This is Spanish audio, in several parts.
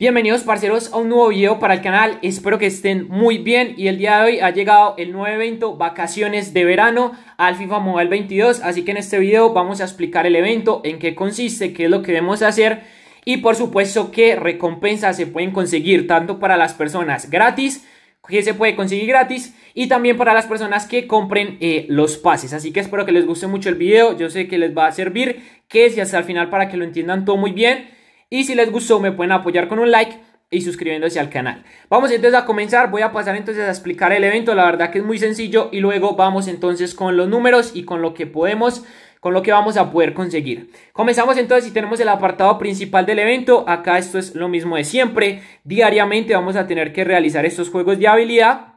Bienvenidos parceros a un nuevo video para el canal, espero que estén muy bien y el día de hoy ha llegado el nuevo evento Vacaciones de Verano al FIFA Mobile 22, así que en este video vamos a explicar el evento, en qué consiste, qué es lo que debemos hacer y por supuesto qué recompensas se pueden conseguir tanto para las personas gratis, que se puede conseguir gratis y también para las personas que compren eh, los pases, así que espero que les guste mucho el video, yo sé que les va a servir, que si hasta el final para que lo entiendan todo muy bien y si les gustó me pueden apoyar con un like y suscribiéndose al canal. Vamos entonces a comenzar, voy a pasar entonces a explicar el evento, la verdad que es muy sencillo y luego vamos entonces con los números y con lo que podemos con lo que vamos a poder conseguir. Comenzamos entonces y tenemos el apartado principal del evento, acá esto es lo mismo de siempre, diariamente vamos a tener que realizar estos juegos de habilidad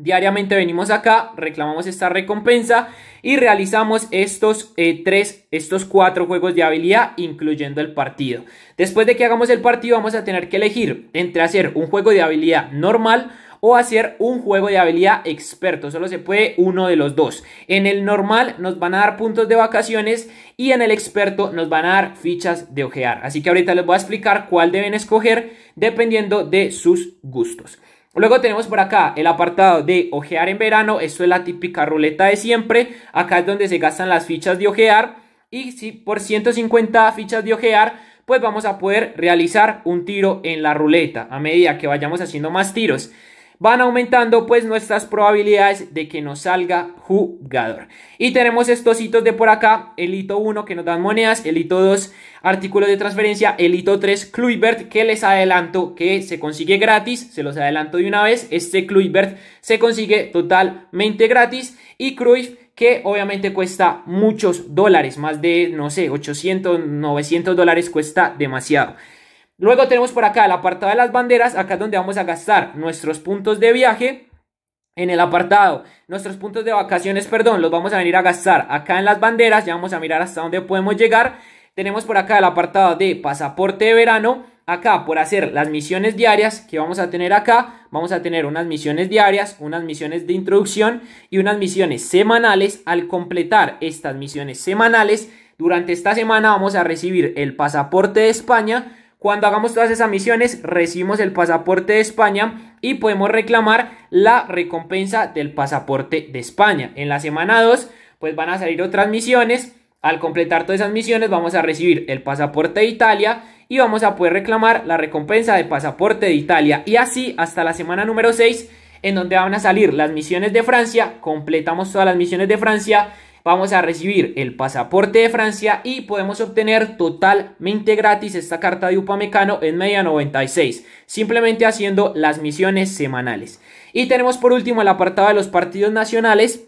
Diariamente venimos acá, reclamamos esta recompensa y realizamos estos eh, tres, estos cuatro juegos de habilidad, incluyendo el partido. Después de que hagamos el partido, vamos a tener que elegir entre hacer un juego de habilidad normal o hacer un juego de habilidad experto. Solo se puede uno de los dos. En el normal nos van a dar puntos de vacaciones y en el experto nos van a dar fichas de ojear. Así que ahorita les voy a explicar cuál deben escoger dependiendo de sus gustos. Luego tenemos por acá el apartado de ojear en verano. Esto es la típica ruleta de siempre. Acá es donde se gastan las fichas de ojear. Y si por 150 fichas de ojear, pues vamos a poder realizar un tiro en la ruleta a medida que vayamos haciendo más tiros van aumentando pues nuestras probabilidades de que nos salga jugador. Y tenemos estos hitos de por acá, el hito 1 que nos dan monedas, el hito 2 artículos de transferencia, el hito 3 Kluivert que les adelanto que se consigue gratis, se los adelanto de una vez, este Kluivert se consigue totalmente gratis y Cruyff que obviamente cuesta muchos dólares, más de, no sé, 800, 900 dólares cuesta demasiado. Luego tenemos por acá el apartado de las banderas, acá es donde vamos a gastar nuestros puntos de viaje. En el apartado, nuestros puntos de vacaciones, perdón, los vamos a venir a gastar acá en las banderas, ya vamos a mirar hasta dónde podemos llegar. Tenemos por acá el apartado de pasaporte de verano, acá por hacer las misiones diarias que vamos a tener acá, vamos a tener unas misiones diarias, unas misiones de introducción y unas misiones semanales. Al completar estas misiones semanales, durante esta semana vamos a recibir el pasaporte de España cuando hagamos todas esas misiones, recibimos el pasaporte de España y podemos reclamar la recompensa del pasaporte de España. En la semana 2, pues van a salir otras misiones. Al completar todas esas misiones vamos a recibir el pasaporte de Italia y vamos a poder reclamar la recompensa del pasaporte de Italia. Y así hasta la semana número 6 en donde van a salir las misiones de Francia, completamos todas las misiones de Francia vamos a recibir el pasaporte de Francia y podemos obtener totalmente gratis esta carta de Upamecano en media 96, simplemente haciendo las misiones semanales. Y tenemos por último el apartado de los partidos nacionales.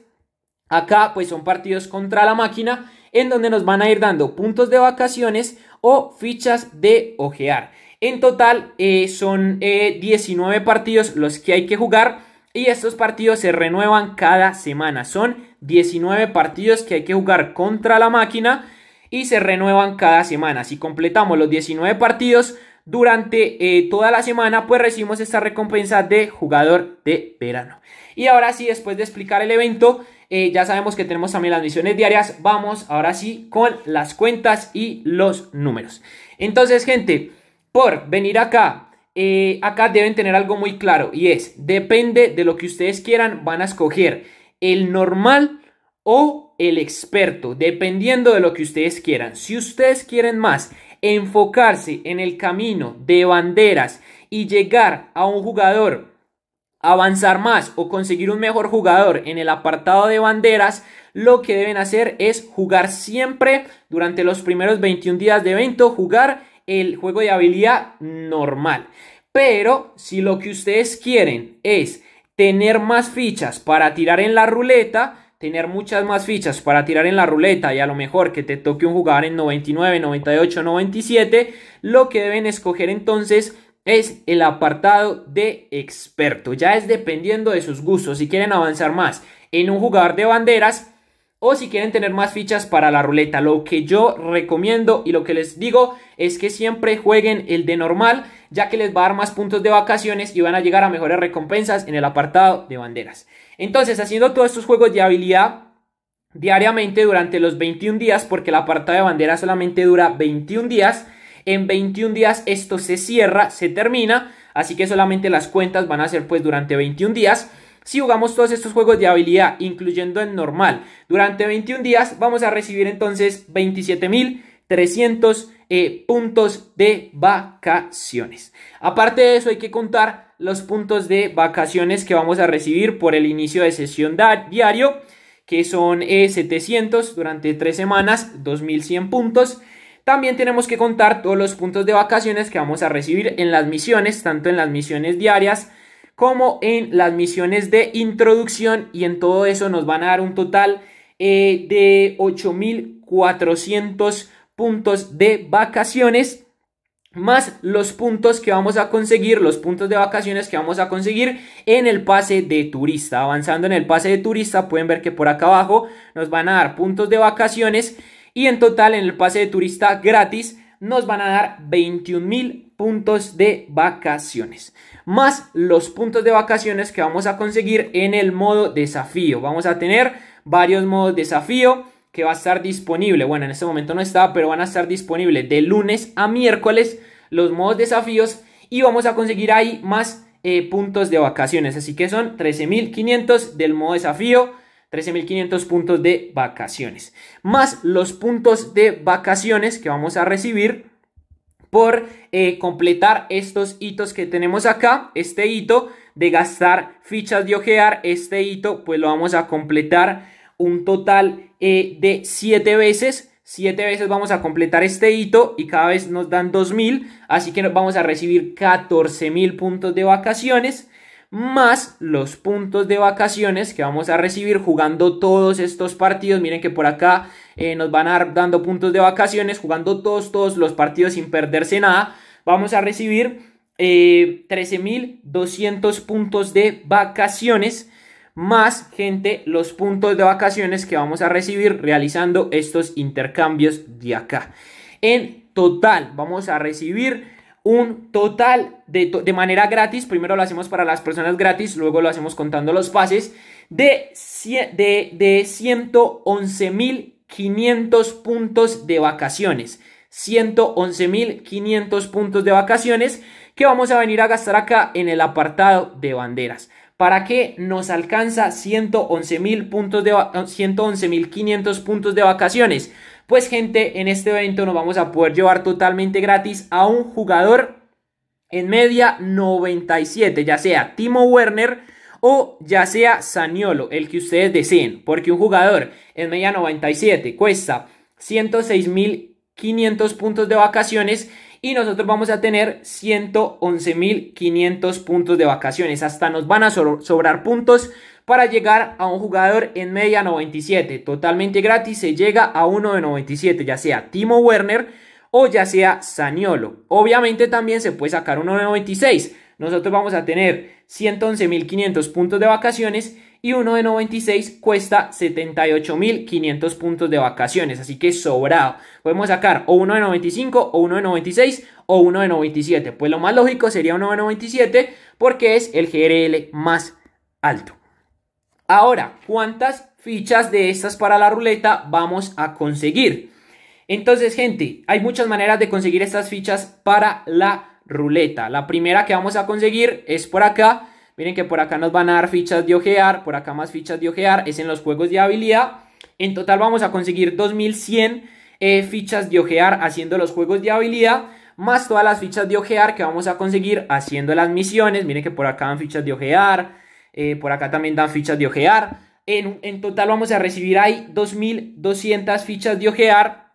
Acá pues son partidos contra la máquina en donde nos van a ir dando puntos de vacaciones o fichas de ojear. En total eh, son 19 eh, partidos los que hay que jugar y estos partidos se renuevan cada semana. Son 19 partidos que hay que jugar contra la máquina y se renuevan cada semana. Si completamos los 19 partidos durante eh, toda la semana, pues recibimos esta recompensa de jugador de verano. Y ahora sí, después de explicar el evento, eh, ya sabemos que tenemos también las misiones diarias. Vamos ahora sí con las cuentas y los números. Entonces, gente, por venir acá eh, acá deben tener algo muy claro y es, depende de lo que ustedes quieran, van a escoger el normal o el experto, dependiendo de lo que ustedes quieran. Si ustedes quieren más enfocarse en el camino de banderas y llegar a un jugador, avanzar más o conseguir un mejor jugador en el apartado de banderas, lo que deben hacer es jugar siempre durante los primeros 21 días de evento, jugar el juego de habilidad normal. Pero si lo que ustedes quieren es tener más fichas para tirar en la ruleta, tener muchas más fichas para tirar en la ruleta y a lo mejor que te toque un jugador en 99, 98, 97, lo que deben escoger entonces es el apartado de experto. Ya es dependiendo de sus gustos, si quieren avanzar más en un jugador de banderas o si quieren tener más fichas para la ruleta. Lo que yo recomiendo y lo que les digo es que siempre jueguen el de normal ya que les va a dar más puntos de vacaciones y van a llegar a mejores recompensas en el apartado de banderas. Entonces, haciendo todos estos juegos de habilidad diariamente durante los 21 días, porque el apartado de banderas solamente dura 21 días, en 21 días esto se cierra, se termina, así que solamente las cuentas van a ser pues durante 21 días. Si jugamos todos estos juegos de habilidad, incluyendo el normal, durante 21 días vamos a recibir entonces 27.300 eh, puntos de vacaciones. Aparte de eso, hay que contar los puntos de vacaciones que vamos a recibir por el inicio de sesión diario, que son 700 eh, durante tres semanas, 2100 puntos. También tenemos que contar todos los puntos de vacaciones que vamos a recibir en las misiones, tanto en las misiones diarias como en las misiones de introducción y en todo eso nos van a dar un total eh, de 8400 puntos puntos de vacaciones más los puntos que vamos a conseguir, los puntos de vacaciones que vamos a conseguir en el pase de turista. Avanzando en el pase de turista pueden ver que por acá abajo nos van a dar puntos de vacaciones y en total en el pase de turista gratis nos van a dar 21 mil puntos de vacaciones más los puntos de vacaciones que vamos a conseguir en el modo desafío. Vamos a tener varios modos desafío que va a estar disponible. Bueno, en este momento no está, pero van a estar disponibles de lunes a miércoles los modos desafíos y vamos a conseguir ahí más eh, puntos de vacaciones. Así que son 13.500 del modo desafío, 13.500 puntos de vacaciones. Más los puntos de vacaciones que vamos a recibir por eh, completar estos hitos que tenemos acá. Este hito de gastar fichas de ojear, este hito pues lo vamos a completar un total eh, de 7 veces. 7 veces vamos a completar este hito y cada vez nos dan 2.000. Así que vamos a recibir 14.000 puntos de vacaciones más los puntos de vacaciones que vamos a recibir jugando todos estos partidos. Miren que por acá eh, nos van a dar dando puntos de vacaciones, jugando todos, todos los partidos sin perderse nada. Vamos a recibir 13.200 eh, puntos de vacaciones más gente los puntos de vacaciones que vamos a recibir realizando estos intercambios de acá. En total, vamos a recibir un total de, manera gratis. Primero lo hacemos para las personas gratis, luego lo hacemos contando los pases de, de, de 111.500 puntos de vacaciones. 111.500 puntos de vacaciones que vamos a venir a gastar acá en el apartado de banderas para qué nos alcanza 111 puntos de 111 puntos de vacaciones. Pues gente, en este evento nos vamos a poder llevar totalmente gratis a un jugador en media 97, ya sea Timo Werner o ya sea Saniolo, el que ustedes deseen, porque un jugador en media 97 cuesta 106.500 puntos de vacaciones y nosotros vamos a tener 111.500 puntos de vacaciones. Hasta nos van a sobrar puntos para llegar a un jugador en media 97. Totalmente gratis se llega a uno de 97, ya sea Timo Werner o ya sea Saniolo. Obviamente también se puede sacar uno de 96. Nosotros vamos a tener 111.500 puntos de vacaciones y uno de 96 cuesta 78.500 puntos de vacaciones, así que sobrado. Podemos sacar o uno de 95 o uno de 96 o uno de 97. Pues lo más lógico sería uno de 97 porque es el GRL más alto. Ahora, ¿cuántas fichas de estas para la ruleta vamos a conseguir? Entonces, gente, hay muchas maneras de conseguir estas fichas para la ruleta. La primera que vamos a conseguir es por acá Miren que por acá nos van a dar fichas de ojear, por acá más fichas de ojear, es en los juegos de habilidad. En total vamos a conseguir 2100 eh, fichas de ojear haciendo los juegos de habilidad, más todas las fichas de ojear que vamos a conseguir haciendo las misiones. Miren que por acá dan fichas de ojear, eh, por acá también dan fichas de ojear. En, en, total vamos a recibir ahí 2200 fichas de ojear,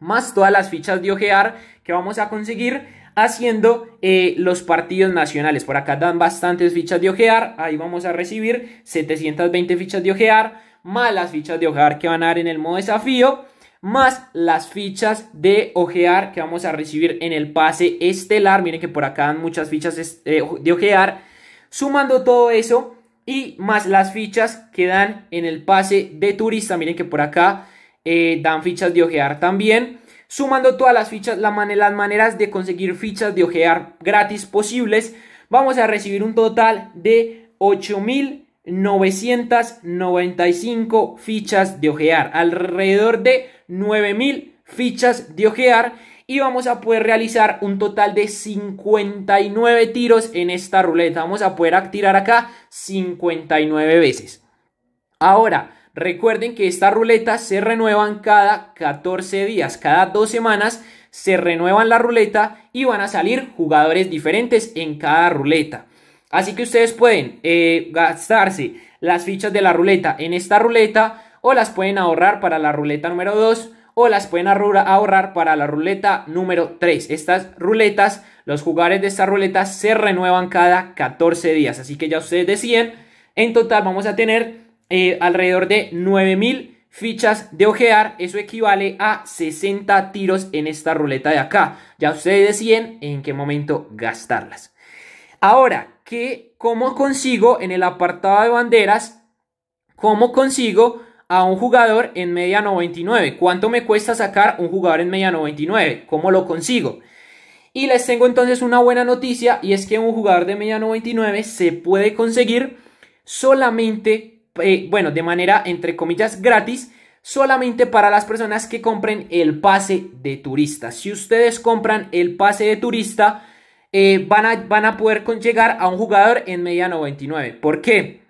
más todas las fichas de ojear que vamos a conseguir haciendo eh, los partidos nacionales. Por acá dan bastantes fichas de ojear. Ahí vamos a recibir 720 fichas de ojear, más las fichas de ojear que van a dar en el modo desafío, más las fichas de ojear que vamos a recibir en el pase estelar. Miren que por acá dan muchas fichas eh, de ojear. Sumando todo eso y más las fichas que dan en el pase de turista. Miren que por acá eh, dan fichas de ojear también sumando todas las fichas, las maneras de conseguir fichas de ojear gratis posibles, vamos a recibir un total de 8.995 fichas de ojear, alrededor de 9.000 fichas de ojear y vamos a poder realizar un total de 59 tiros en esta ruleta. Vamos a poder tirar acá 59 veces. Ahora, Recuerden que estas ruletas se renuevan cada 14 días, cada dos semanas se renuevan la ruleta y van a salir jugadores diferentes en cada ruleta. Así que ustedes pueden eh, gastarse las fichas de la ruleta en esta ruleta o las pueden ahorrar para la ruleta número 2 o las pueden ahorrar para la ruleta número 3. Estas ruletas, los jugadores de estas ruletas se renuevan cada 14 días. Así que ya ustedes decían, en total vamos a tener eh, alrededor de 9000 fichas de ojear, eso equivale a 60 tiros en esta ruleta de acá. Ya ustedes deciden en qué momento gastarlas. Ahora, ¿qué, ¿cómo consigo en el apartado de banderas? ¿Cómo consigo a un jugador en media 99? ¿Cuánto me cuesta sacar un jugador en media 99? ¿Cómo lo consigo? Y les tengo entonces una buena noticia y es que un jugador de media 99 se puede conseguir solamente eh, bueno, de manera entre comillas gratis, solamente para las personas que compren el pase de turista. Si ustedes compran el pase de turista, eh, van, a, van a poder con llegar a un jugador en media 99. ¿Por qué?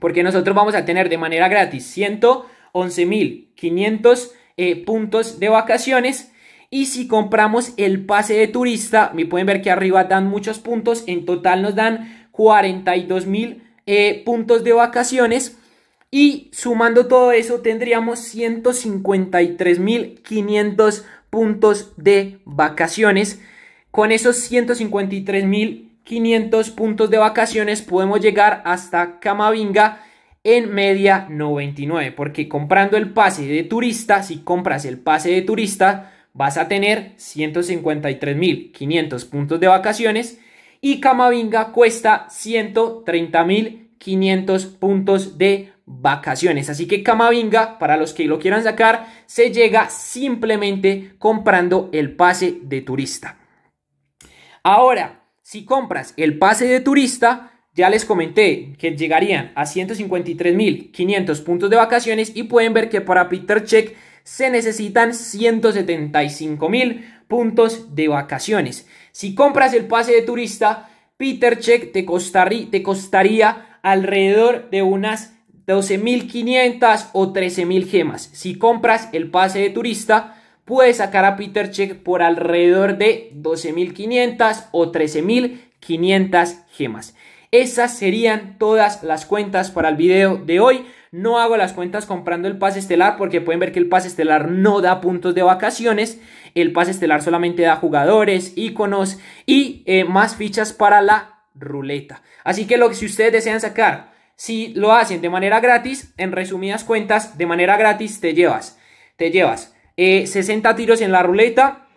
Porque nosotros vamos a tener de manera gratis 111.500 eh, puntos de vacaciones. Y si compramos el pase de turista, me pueden ver que arriba dan muchos puntos. En total nos dan 42.000 eh, puntos de vacaciones. Y sumando todo eso tendríamos 153.500 puntos de vacaciones. Con esos 153.500 puntos de vacaciones podemos llegar hasta Camavinga en media 99. Porque comprando el pase de turista, si compras el pase de turista, vas a tener 153.500 puntos de vacaciones y Camavinga cuesta 130.500 puntos de vacaciones. Así que Camavinga, para los que lo quieran sacar, se llega simplemente comprando el pase de turista. Ahora, si compras el pase de turista, ya les comenté que llegarían a 153.500 puntos de vacaciones y pueden ver que para Peter Check se necesitan 175.000 puntos de vacaciones. Si compras el pase de turista, Peter Check te, costaría, alrededor de unas 12.500 o 13.000 gemas. Si compras el pase de turista, puedes sacar a Peter Check por alrededor de 12.500 o 13.500 gemas. Esas serían todas las cuentas para el video de hoy. No hago las cuentas comprando el pase estelar porque pueden ver que el pase estelar no da puntos de vacaciones. El pase estelar solamente da jugadores, iconos y eh, más fichas para la ruleta. Así que lo que si ustedes desean sacar, si lo hacen de manera gratis, en resumidas cuentas, de manera gratis te llevas, te llevas 60 eh, tiros en la ruleta,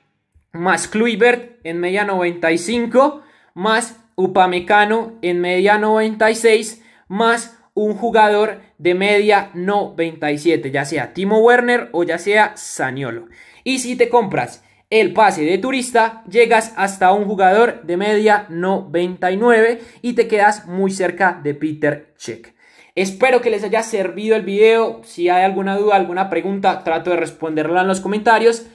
más Kluivert en media 95, más Upamecano en media 96, más un jugador de media 97, ya sea Timo Werner o ya sea Saniolo. Y si te compras el pase de turista, llegas hasta un jugador de media 99 y te quedas muy cerca de Peter Check. Espero que les haya servido el video. Si hay alguna duda, alguna pregunta, trato de responderla en los comentarios.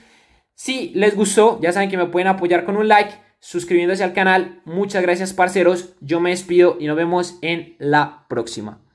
Si les gustó, ya saben que me pueden apoyar con un like, suscribiéndose al canal. Muchas gracias, parceros. Yo me despido y nos vemos en la próxima.